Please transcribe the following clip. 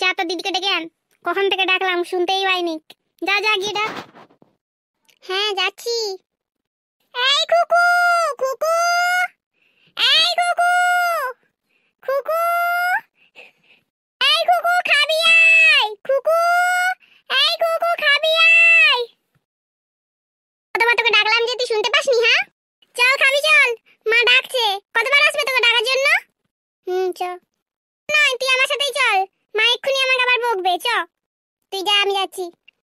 যা তো দিদিকে ডেকে আন কখন থেকে ডাকলাম শুনতেই পাইনি যা যা গিয়ে ডাক হ্যাঁ যাচ্ছি এই কুকু কুকু এই কুকু কুকু এই কুকু খাবি আই কুকু এই কুকু খাবি আই কতবার তোকে ডাকলাম যে তুই শুনতে পাসনি হ্যাঁ চল খাবি চল মা ডাকছে কতবার আসবে তোকে ডাকার জন্য হুম চল না তুই আমার সাথেই পেয়েছ তুই যা আমি যাচ্ছি